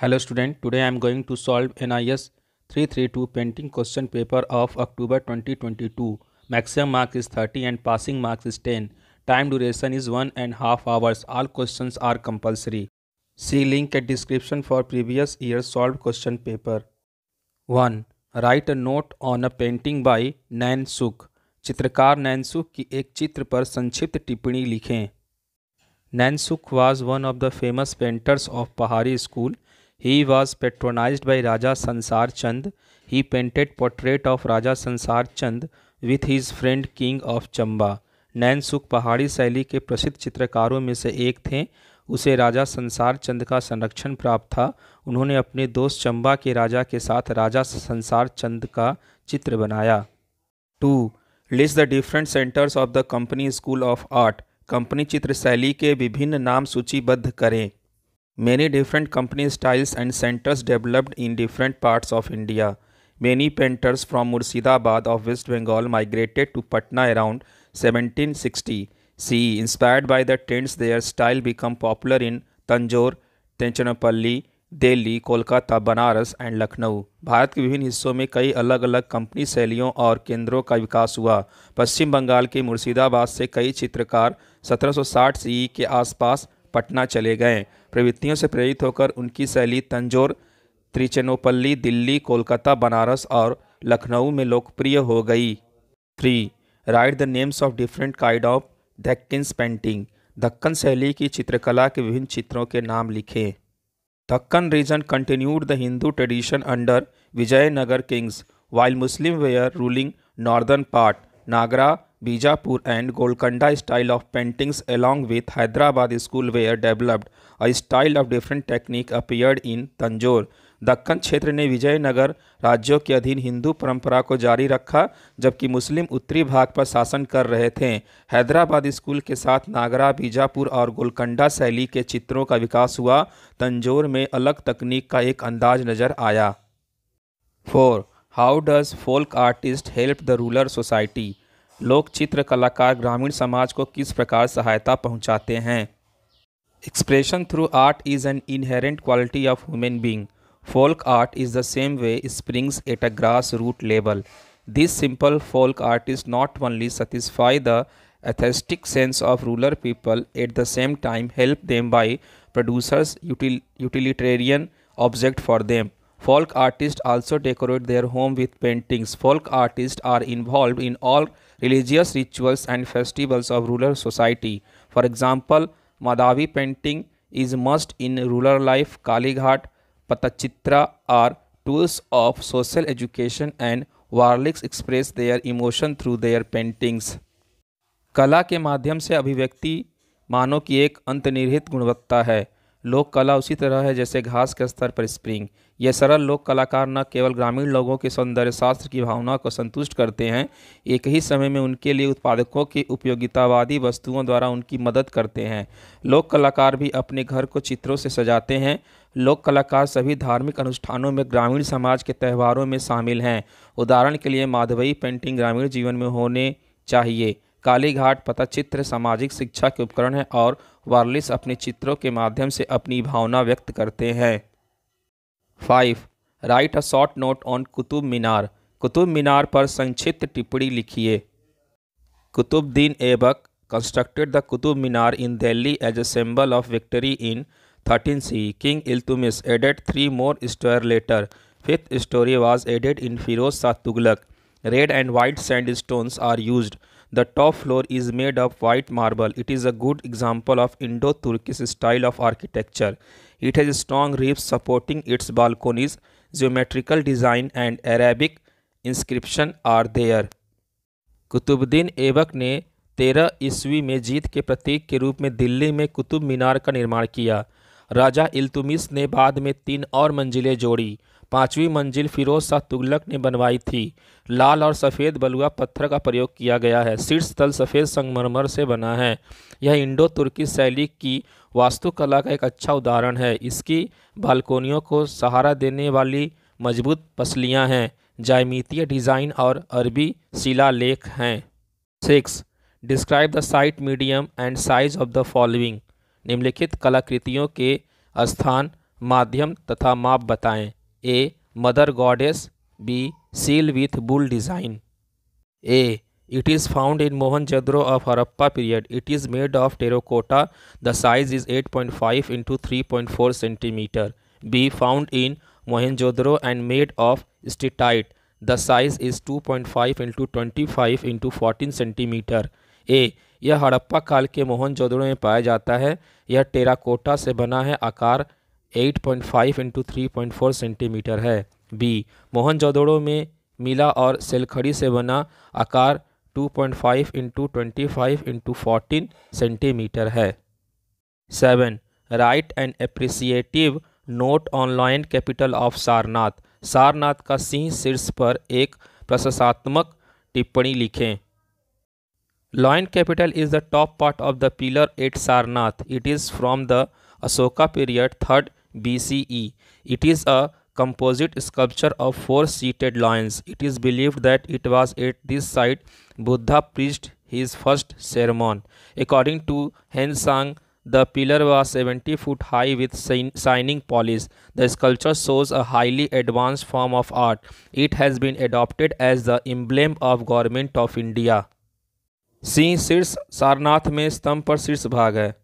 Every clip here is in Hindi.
Hello student today I am going to solve N I S three three two painting question paper of October twenty twenty two maximum marks is thirty and passing marks is ten time duration is one and half hours all question are compulsory see link at description for previous year solve question paper one write a note on a painting by Nainsukh चित्रकार नैन सुख की एक चित्र पर संक्षिप्त टिप्पणी लिखें Nainsukh was one of the famous painters of Pahari school He was patronized by Raja Sansar Chand. He painted portrait of Raja Sansar Chand with his friend King of Chamba. सुख पहाड़ी शैली के प्रसिद्ध चित्रकारों में से एक थे उसे राजा संसार चंद का संरक्षण प्राप्त था उन्होंने अपने दोस्त चंबा के राजा के साथ राजा संसार चंद का चित्र बनाया two list the different centres of the company school of art company चित्र शैली के विभिन्न नाम सूचीबद्ध करें Many different company styles and centers developed in different parts of India. Many painters from Murshidabad of West Bengal migrated to Patna around 1760 CE. Inspired by the trends, their style became popular in Tanjore, tenchanapalli Delhi Kolkata Banaras and Lucknow Bharat के विभिन्न हिस्सों में कई अलग अलग कंपनी शैलियों और केंद्रों का विकास हुआ पश्चिम बंगाल के मुर्शिदाबाद से कई चित्रकार 1760 सीई के आसपास पटना चले गए प्रवृत्तियों से प्रेरित होकर उनकी शैली तंजोर त्रिचेनोपल्ली दिल्ली कोलकाता बनारस और लखनऊ में लोकप्रिय हो गई three write the names of different kind of Deccan's painting Deccan शैली की चित्रकला के विभिन्न चित्रों के नाम लिखें Deccan region continued the Hindu tradition under Vijayanagar kings while Muslim were ruling northern part Nagara Bijapur and Golconda style of paintings along with Hyderabad school were developed. A style of different technique appeared in Tanjore. Deccan क्षेत्र ने विजयनगर राज्यों के अधीन हिंदू परंपरा को जारी रखा जबकि मुस्लिम उत्तरी भाग पर शासन कर रहे थे हैदराबाद स्कूल के साथ नागरा बीजापुर और गोलकंडा शैली के चित्रों का विकास हुआ तंजोर में अलग तकनीक का एक अंदाज नज़र आया four how does folk artist help the rural society लोक चित्र कलाकार ग्रामीण समाज को किस प्रकार सहायता पहुंचाते हैं expression through art is an inherent quality of human being. Folk art is the same way springs at a grass root level this simple folk art is not only satisfy the aesthetic sense of rural people at the same time help them by producers utilitarian object for them folk artist also decorate their home with paintings folk artist are involve in all religious rituals and festivals of rural society. For example, Madavi painting is must in rural life, Kalighat, Patachitra are tools of social education and Warlis express their emotion through their paintings कला के माध्यम से अभिव्यक्ति मानव की एक अंतर्निहित गुणवत्ता है लोक कला उसी तरह है जैसे घास के स्तर पर स्प्रिंग ये सरल लोक कलाकार न केवल ग्रामीण लोगों के सौंदर्य शास्त्र की भावना को संतुष्ट करते हैं एक ही समय में उनके लिए उत्पादकों की उपयोगितावादी वस्तुओं द्वारा उनकी मदद करते हैं लोक कलाकार भी अपने घर को चित्रों से सजाते हैं लोक कलाकार सभी धार्मिक अनुष्ठानों में ग्रामीण समाज के त्यौहारों में शामिल हैं उदाहरण के लिए माधवई पेंटिंग ग्रामीण जीवन में होने चाहिए कालीघाट चित्र सामाजिक शिक्षा के उपकरण हैं और वार्लिस अपने चित्रों के माध्यम से अपनी भावना व्यक्त करते हैं five write a short note on Qutub Minar Qutub Minar पर संक्षिप्त टिप्पणी लिखिए Qutubuddin Aibak constructed the Qutub Minar in Delhi as a symbol of victory in thirteen C king Iltutmish added three more store later fifth storey was added in Firoz Shah Tughlaq red and white sand stones are use The top floor is made of white marble. It is a good example of Indo-Turkish style of architecture. It has strong ribs supporting its balconies. Geometrical design and Arabic inscription are there. Qutubuddin Aibak ने तेरह ईस्वी में जीत के प्रतीक के रूप में दिल्ली में कुतुब मीनार का निर्माण किया राजा इल्तुमिस ने बाद में तीन और मंजिलें जोड़ी पांचवी मंजिल फिरोज शाह तुगलक ने बनवाई थी लाल और सफ़ेद बलुआ पत्थर का प्रयोग किया गया है शीर्ष तल सफ़ेद संगमरमर से बना है यह इंडो तुर्की शैली की वास्तुकला का एक अच्छा उदाहरण है इसकी बालकोनियों को सहारा देने वाली मजबूत पसलियाँ हैं जायमीतीय डिज़ाइन और अरबी शिलालेख हैं six describe the site medium and size of the following निम्नलिखित कलाकृतियों के स्थान माध्यम तथा माप बताएं A mother goddess B seal with bull design A it is found in Mohenjodaro of Harappa period it is made of terracotta the size is 8.5 point five into three point four centimetre B found in Mohenjodaro and made of steatite the size is two point five into twenty five into fourteen centimetre A यह हड़प्पा काल के मोहन जोद्रो में पाया जाता है यह टेराकोटा से बना है आकार 8.5 point five into three centimetre है बी मोहनजोदड़ो में मिला और सेलखड़ी से बना आकार 2.5 point five into twenty five into centimetre है seven write and appreciative note on lion capital of Sarnath Sarnath का सिंह शीर्ष पर एक प्रशंसात्मक टिप्पणी लिखें Loin capital is the top part of the pillar at Sarnath. It is from the Asoka period 3rd BCE. It is a composite sculpture of four seated lions. It is believed that it was at this site Buddha preached his first sermon. According to Hensang, the pillar was 70 foot high with shining polish. The sculpture shows a highly advanced form of art. It has been adopted as the emblem of Government of India. Singh शीर्ष सारनाथ में स्तंभ पर शीर्ष भाग है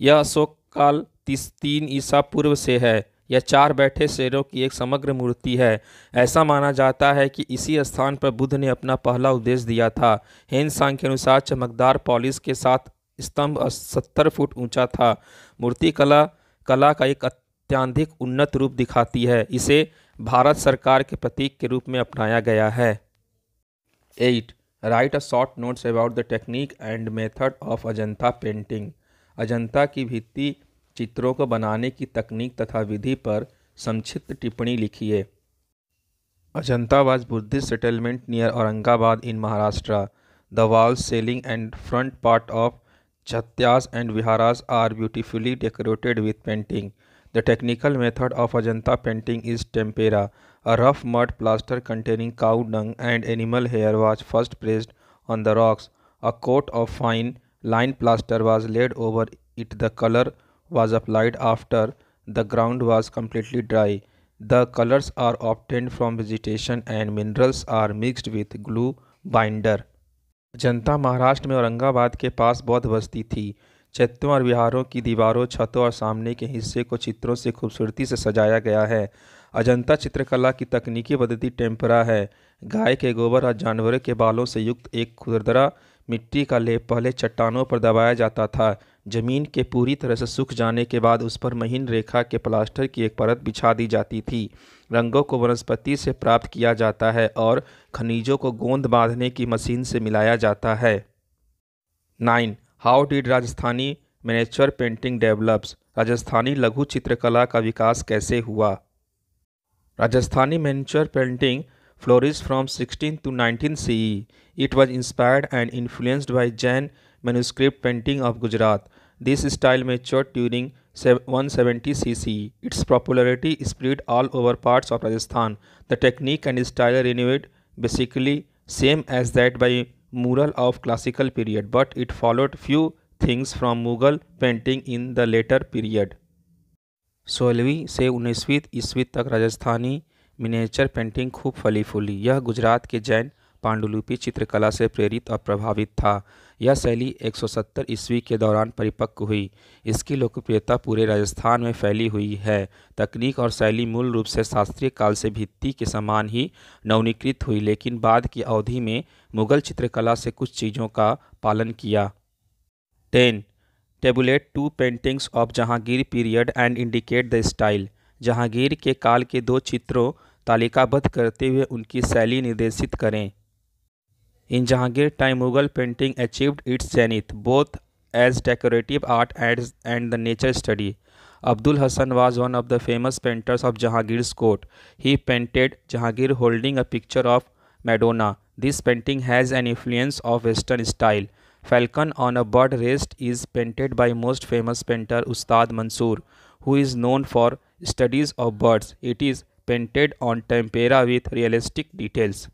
यह अशोक काल तीस तीन ईसा पूर्व से है यह चार बैठे शेरों की एक समग्र मूर्ति है ऐसा माना जाता है कि इसी स्थान पर बुद्ध ने अपना पहला उद्देश्य दिया था हेन सांग के अनुसार चमकदार पॉलिस के साथ स्तंभ सत्तर फुट ऊंचा था मूर्ति कला कला का एक अत्यधिक उन्नत रूप दिखाती है इसे भारत सरकार के प्रतीक के रूप में अपनाया गया है eight write a short notes about the technique and method of Ajanta painting Ajanta की भित्ति चित्रों को बनाने की तकनीक तथा विधि पर संक्षिप्त टिप्पणी लिखिए Ajanta was Buddhist settlement near Aurangabad in Maharashtra the wall ceiling and front part of chaityas and viharas are beautifully decorated with painting the technical method of Ajanta painting is tempera A rough mud plaster containing cow dung and animal hair was first placed on the rocks. A coat of fine lined plaster was laid over it. The color was applied after the ground was completely dry. The colors are obtained from vegetation and minerals are mixed with glue binder. जनता महाराष्ट्र में औरंगाबाद के पास बौद्ध बस्ती थी चैत्यों और विहारों की दीवारों छतों और सामने के हिस्से को चित्रों से खूबसूरती से सजाया गया है अजंता चित्रकला की तकनीकी पद्धति टेम्परा है गाय के गोबर और जानवरों के बालों से युक्त एक खुदरा मिट्टी का लेप पहले चट्टानों पर दबाया जाता था जमीन के पूरी तरह से सूख जाने के बाद उस पर महीन रेखा के प्लास्टर की एक परत बिछा दी जाती थी रंगों को वनस्पति से प्राप्त किया जाता है और खनिजों को गोंद बांधने की मशीन से मिलाया जाता है nine how did Rajasthani miniature painting develops Rajasthani लघु चित्रकला का विकास कैसे हुआ Rajasthani miniature painting flourished from 16th to 19th CE. It was inspired and influenced by Jain manuscript painting of Gujarat. This style matured during 170 CC. Its popularity spread all over parts of Rajasthan. The technique and style renewed basically same as that by mural of classical period, but it followed few things from Mughal painting in the later period. सोलहवीं से उन्नीसवीं ईस्वी तक राजस्थानी मिनेचर पेंटिंग खूब फली फूली यह गुजरात के जैन पांडुलिपि चित्रकला से प्रेरित और प्रभावित था यह शैली 170 ईस्वी के दौरान परिपक्व हुई इसकी लोकप्रियता पूरे राजस्थान में फैली हुई है तकनीक और शैली मूल रूप से शास्त्रीय काल से भित्ति के समान ही नवनीकृत हुई लेकिन बाद की अवधि में मुगल चित्रकला से कुछ चीज़ों का पालन किया ten tabulate two paintings of Jahangir period and indicate the style Jahangir के काल के दो चित्रों तालिकाबद्ध करते हुए उनकी शैली निर्देशित करें in Jahangir time Mughal painting achieved its zenith both as decorative art and and the nature study Abdul Hasan was one of the famous painters of Jahangir court he painted Jahangir holding a picture of Madonna this painting has an influence of western style Falcon on a bird rest is painted by most famous painter Ustad Mansoor, who is known for studies of birds. It is painted on tempera with realistic details.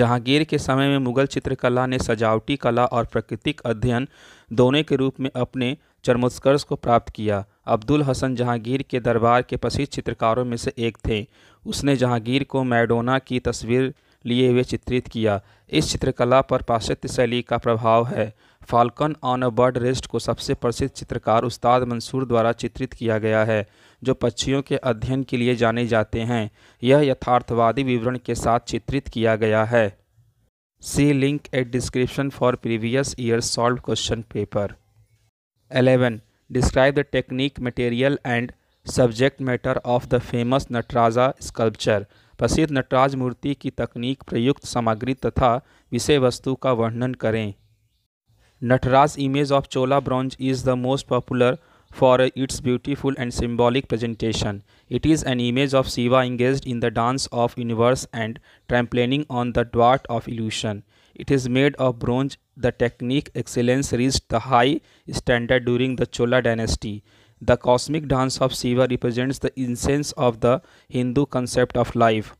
Jahangir के समय में मुगल चित्रकला ने सजावटी कला और प्राकृतिक अध्ययन दोनों के रूप में अपने चरमोत्कर्ष को प्राप्त किया अब्दुल हसन जहांगीर के दरबार के प्रसिद्ध चित्रकारों में से एक थे उसने जहांगीर को मैडोना की तस्वीर लिए हुए चित्रित किया इस चित्रकला पर पाश्चात्य शैली का प्रभाव है falcon on a bird rest को सबसे प्रसिद्ध चित्रकार उस्ताद मंसूर द्वारा चित्रित किया गया है जो पक्षियों के अध्ययन के लिए जाने जाते हैं यह यथार्थवादी विवरण के साथ चित्रित किया गया है see link at description for previous year solve question paper eleven describe the technique material and subject matter of the famous Nataraja sculpture प्रसिद्ध नटराज मूर्ति की तकनीक प्रयुक्त सामग्री तथा विषय वस्तु का वर्णन करें Nataraja image of Chola bronze is the most popular for its beautiful and symbolic presentation it is an image of Shiva engage in the dance of universe and trampling on the dot of illusion it is made of bronze the technique excellence reach the high standard during the Chola dynasty the cosmic dance of Shiva represents the essence of the Hindu concept of life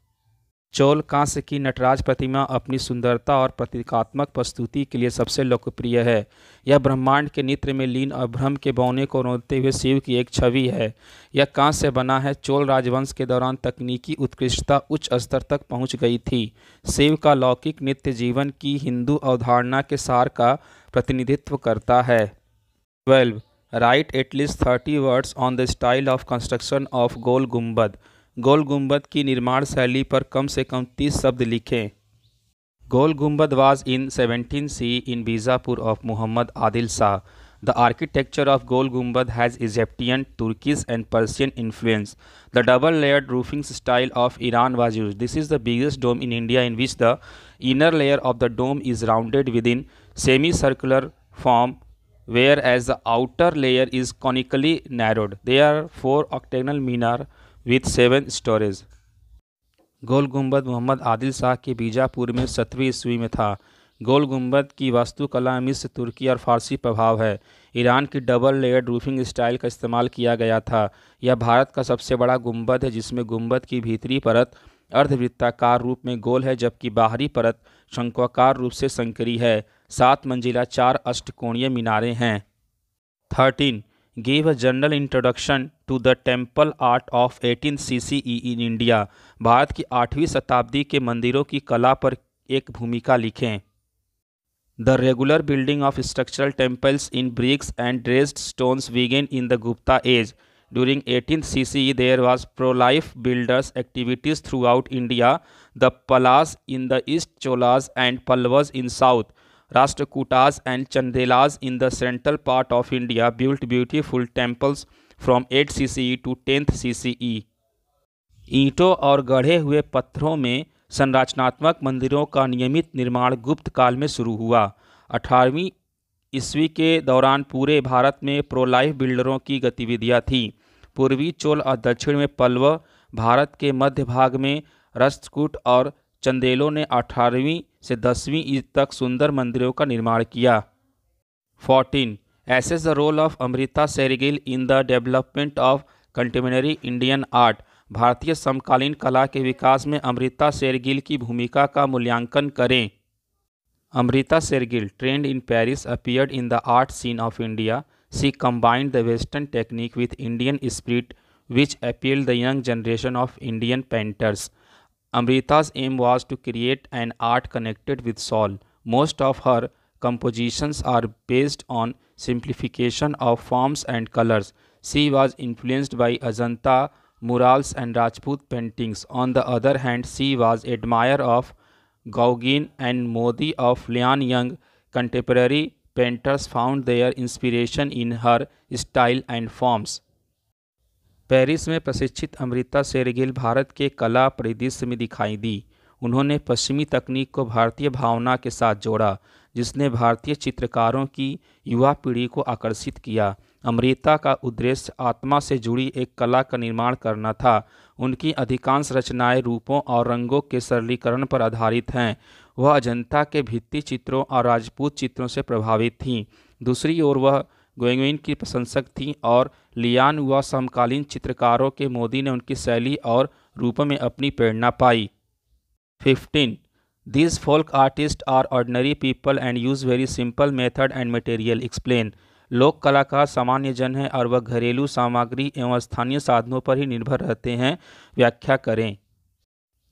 Chola कांस्य की नटराज प्रतिमा अपनी सुंदरता और प्रतीकात्मक प्रस्तुति के लिए सबसे लोकप्रिय है यह ब्रह्मांड के नित्र में लीन और भ्रम के बौने को रोते हुए शिव की एक छवि है यह कांस से बना है चोल राजवंश के दौरान तकनीकी उत्कृष्टता उच्च स्तर तक पहुंच गई थी शिव का लौकिक नित्य जीवन की हिंदू अवधारणा के सार का प्रतिनिधित्व करता है twelve Write at least 30 words on the style of construction of Gol Gumbad. Gol Gumbad ki निर्माण शैली पर कम से कम 30 शब्द लिखें Gol Gumbaz was in 17 c in Bizapur of Muhammad Adil Shah The architecture of Gol Gumbad has Egyptian, Turkish and Persian influence. The double-layered roofing style of Iran was used. This is the biggest dome in India in which the inner layer of the dome is rounded within semicircular form whereas the outer layer is conically narrowed. There are four octagonal minar with seven stories. Gol Gumbaz Mohammad Adil Shah के बीजापुर में सत्रहवीं ईस्वी में था गोल गुम्बद की वास्तुकला मिस्र तुर्की और फारसी प्रभाव है ईरान की डबल लेयर रूफिंग स्टाइल का इस्तेमाल किया गया था यह भारत का सबसे बड़ा गुम्बद है जिसमें गुम्बद की भीतरी परत अर्धवृत्ताकार रूप में गोल है जबकि बाहरी परत शंकुआकार रूप से संकरी है सात मंजिला चार अष्टकोणीय मीनारे हैं thirteen give a general introduction to the temple art of eighteen C C E in India Bharat की आठवीं शताब्दी के मंदिरों की कला पर एक भूमिका लिखें the regular building of structural temples in bricks and dressed stones began in the Gupta age during eighteen C C E there was prolific builders activities throughout India the Palas in the east Cholas and Pallavas in south Rashtrakutas and Chandelas in the central part of India built beautiful temples from 8 CCE to C CCE. ईंटों और गढ़े हुए पत्थरों में संरचनात्मक मंदिरों का नियमित निर्माण गुप्त काल में शुरू हुआ 18वीं ईस्वी के दौरान पूरे भारत में प्रोलाइफ बिल्डरों की गतिविधियां थीं पूर्वी चोल और दक्षिण में पल्लव भारत के मध्य भाग में रस्तकूट और चंदेलों ने 18वीं से दसवीं ईद तक सुंदर मंदिरों का निर्माण किया fourteen assess the role of Amrita Shergil in the development of contemporary Indian art भारतीय समकालीन कला के विकास में अमृता सेरगिल की भूमिका का मूल्यांकन करें Amrita Shergil trained in Paris appeared in the art scene of India she combined the western technique with Indian spirit which appeal the young generation of Indian painters Amrita's aim was to create an art connected with soul. Most of her compositions are based on simplification of forms and colors. She was influenced by Ajanta murals and Rajput paintings. On the other hand, she was admirer of Gauguin and Modi of Lian Yang. Contemporary painters found their inspiration in her style and forms. Paris में प्रशिक्षित अमृता शेरगिल भारत के कला परिदृश्य में दिखाई दी उन्होंने पश्चिमी तकनीक को भारतीय भावना के साथ जोड़ा जिसने भारतीय चित्रकारों की युवा पीढ़ी को आकर्षित किया अमृता का उद्देश्य आत्मा से जुड़ी एक कला का निर्माण करना था उनकी अधिकांश रचनाएं रूपों और रंगों के सरलीकरण पर आधारित हैं वह अजंता के भित्ति चित्रों और राजपूत चित्रों से प्रभावित थीं दूसरी ओर वह गोइंगविन की प्रशंसक थीं और लियान व समकालीन चित्रकारों के मोदी ने उनकी शैली और रूप में अपनी प्रेरणा पाई fifteen these folk artist are ordinary people and use very simple method and material explain लोक कलाकार सामान्य जन हैं और वह घरेलू सामग्री एवं स्थानीय साधनों पर ही निर्भर रहते हैं व्याख्या करें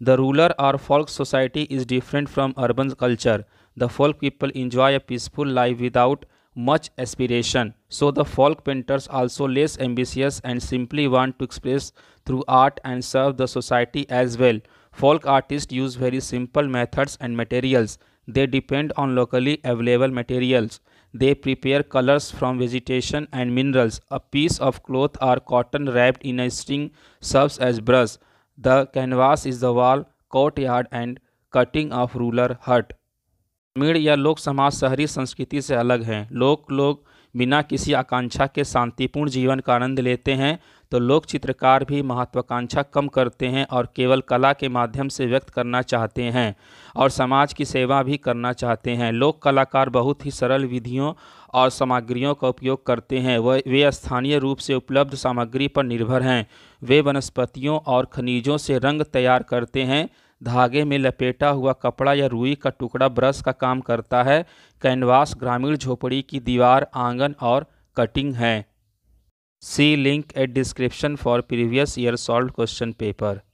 द रूलर और folk society is different from urban culture the folk people enjoy a peaceful life without much aspiration. So the folk painters also less ambitious and simply want to express through art and serve the society as well. Folk artists use very simple methods and materials. They depend on locally available materials. They prepare colors from vegetation and minerals. A piece of cloth or cotton wrapped in a string serves as brush. The canvas is the wall, courtyard and cutting of ruler hut. ग्रामीण या लोक समाज शहरी संस्कृति से अलग हैं लोक लोग बिना किसी आकांक्षा के शांतिपूर्ण जीवन का आनंद लेते हैं तो लोक चित्रकार भी महत्वाकांक्षा कम करते हैं और केवल कला के माध्यम से व्यक्त करना चाहते हैं और समाज की सेवा भी करना चाहते हैं लोक कलाकार बहुत ही सरल विधियों और सामग्रियों का उपयोग करते हैं वह वे स्थानीय रूप से उपलब्ध सामग्री पर निर्भर हैं वे वनस्पतियों और खनिजों से रंग तैयार करते हैं धागे में लपेटा हुआ कपड़ा या रुई का टुकड़ा ब्रश का काम करता है कैनवास ग्रामीण झोपड़ी की दीवार आंगन और कटिंग है see link at description for previous year solve question paper